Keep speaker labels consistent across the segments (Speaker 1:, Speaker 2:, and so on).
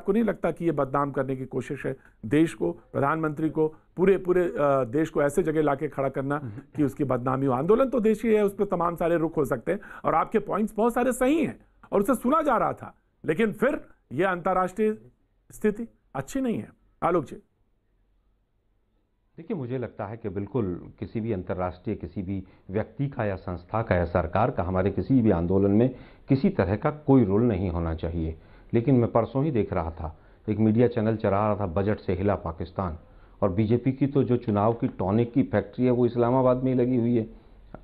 Speaker 1: आपको नहीं लगता कि ये बदनाम करने की कोशिश है देश को प्रधानमंत्री को पूरे पूरे देश को ऐसे जगह लाके खड़ा करना कि उसकी बदनामी हो आंदोलन तो देश ही है उस पर तमाम सारे रुख हो सकते हैं और आपके पॉइंट्स बहुत सारे सही हैं और उसे सुना जा रहा था लेकिन फिर यह अंतर्राष्ट्रीय स्थिति अच्छी नहीं है आलोक जी देखिए मुझे लगता है कि बिल्कुल किसी भी अंतर्राष्ट्रीय किसी भी व्यक्ति का या संस्था का या सरकार का हमारे किसी भी आंदोलन में किसी तरह का कोई रोल नहीं होना चाहिए लेकिन मैं परसों ही देख रहा था एक मीडिया चैनल चला रहा था बजट से हिला पाकिस्तान और बीजेपी की तो जो चुनाव की टॉनिक की फैक्ट्री है वो इस्लामाबाद में ही लगी हुई है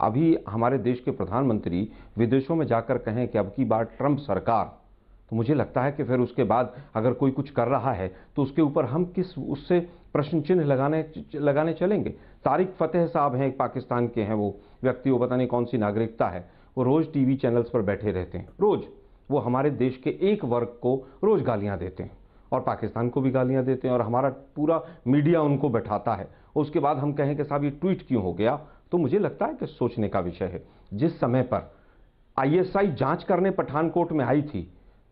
Speaker 1: अभी हमारे देश के प्रधानमंत्री विदेशों में जाकर कहें कि अब की बार ट्रंप सरकार तो मुझे लगता है कि फिर उसके बाद अगर कोई कुछ कर रहा है तो उसके ऊपर हम किस उससे प्रश्न चिन्ह लगाने लगाने चलेंगे तारिक फतेह साहब हैं एक पाकिस्तान के हैं वो व्यक्ति वो पता नहीं कौन सी नागरिकता है वो रोज़ टीवी चैनल्स पर बैठे रहते हैं रोज़ वो हमारे देश के एक वर्ग को रोज़ गालियां देते हैं और पाकिस्तान को भी गालियां देते हैं और हमारा पूरा मीडिया उनको बैठाता है उसके बाद हम कहें कि साहब ये ट्वीट क्यों हो गया तो मुझे लगता है कि सोचने का विषय है जिस समय पर आईएसआई जांच करने पठानकोट में आई थी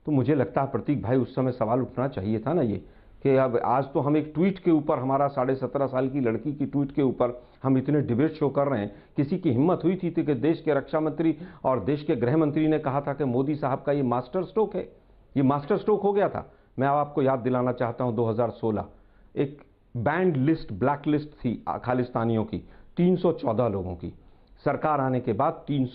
Speaker 1: तो मुझे लगता है प्रतीक भाई उस समय सवाल उठना चाहिए था ना ये कि अब आज तो हम एक ट्वीट के ऊपर हमारा साढ़े सत्रह साल की लड़की की ट्वीट के ऊपर हम इतने डिबेट शो कर रहे हैं किसी की हिम्मत हुई थी, थी कि देश के रक्षा मंत्री और देश के गृह मंत्री ने कहा था कि मोदी साहब का ये मास्टर स्ट्रोक है ये मास्टर स्ट्रोक हो गया था मैं अब आपको याद दिलाना चाहता हूँ दो एक बैंड लिस्ट ब्लैक लिस्ट थी खालिस्तानियों की तीन लोगों की सरकार आने के बाद तीन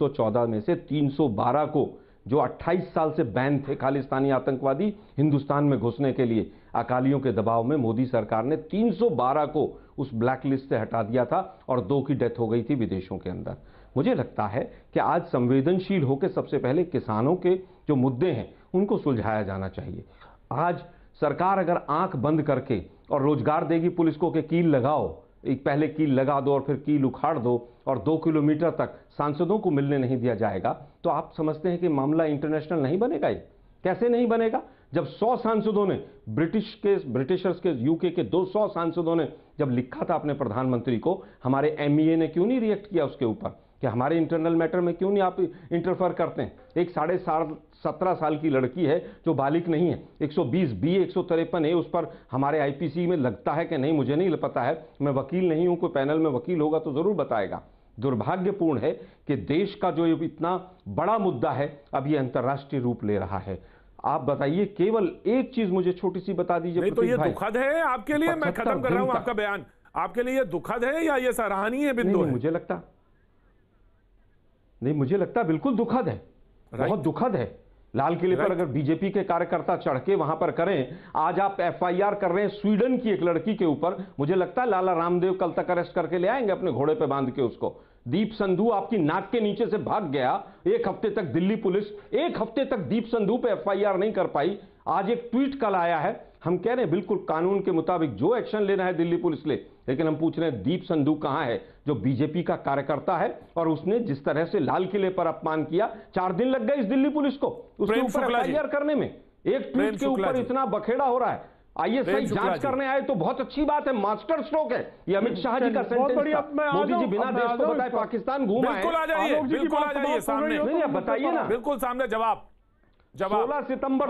Speaker 1: में से तीन को जो 28 साल से बैन थे खालिस्तानी आतंकवादी हिंदुस्तान में घुसने के लिए अकालियों के दबाव में मोदी सरकार ने 312 को उस ब्लैक लिस्ट से हटा दिया था और दो की डेथ हो गई थी विदेशों के अंदर मुझे लगता है कि आज संवेदनशील होकर सबसे पहले किसानों के जो मुद्दे हैं उनको सुलझाया जाना चाहिए आज सरकार अगर आंख बंद करके और रोजगार देगी पुलिस को कि कील लगाओ एक पहले कील लगा दो और फिर कील उखाड़ दो और दो किलोमीटर तक सांसदों को मिलने नहीं दिया जाएगा तो आप समझते हैं कि मामला इंटरनेशनल नहीं बनेगा ये कैसे नहीं बनेगा जब 100 सांसदों ने ब्रिटिश के ब्रिटिशर्स के यूके के 200 सांसदों ने जब लिखा था अपने प्रधानमंत्री को हमारे एमईए e ने क्यों नहीं रिएक्ट किया उसके ऊपर कि हमारे इंटरनल मैटर में क्यों नहीं आप इंटरफेयर करते हैं एक साढ़े सात सत्रह साल की लड़की है जो बालिक नहीं है 120 बी एक सौ तिरपन है उस पर हमारे आईपीसी में लगता है कि नहीं मुझे नहीं पता है मैं वकील नहीं हूं कोई पैनल में वकील होगा तो ज़रूर बताएगा दुर्भाग्यपूर्ण है कि देश का जो इतना बड़ा मुद्दा है अब ये अंतर्राष्ट्रीय रूप ले रहा है आप बताइए केवल एक चीज मुझे छोटी सी बता दीजिए तो ये दुखद है आपके लिए मैं खत्म कर रहा हूं आपका बयान आपके लिए दुखद है या ये सराहनीय बिंदु मुझे लगता नहीं मुझे लगता है बिल्कुल दुखद है बहुत दुखद है लाल किले पर अगर बीजेपी के कार्यकर्ता चढ़ के वहां पर करें आज आप एफआईआर कर रहे हैं स्वीडन की एक लड़की के ऊपर मुझे लगता है लाला रामदेव कल तक अरेस्ट करके ले आएंगे अपने घोड़े पे बांध के उसको दीप संधु आपकी नाक के नीचे से भाग गया एक हफ्ते तक दिल्ली पुलिस एक हफ्ते तक दीप संधु पे एफआईआर नहीं कर पाई आज एक ट्वीट कल आया है हम कह रहे हैं बिल्कुल कानून के मुताबिक जो एक्शन लेना है दिल्ली पुलिस ले लेकिन हम पूछ रहे हैं दीप संधू कहां है जो बीजेपी का कार्यकर्ता है और उसने जिस तरह से लाल किले पर अपमान किया चार दिन लग गए इस दिल्ली पुलिस को उसके ऊपर एफआईआर करने में एक ट्वीट के ऊपर इतना बखेड़ा हो रहा है सही जांच करने आए तो बहुत अच्छी बात है मास्टर स्ट्रोक है ये अमित शाह जी का सेंटेंस मोदी जी बिना देश को बताए पाकिस्तान घूम आए बिल्कुल आ जाइए बिल्कुल आ जाइए सामने बताइए ना बिल्कुल सामने जवाब जवाब सितंबर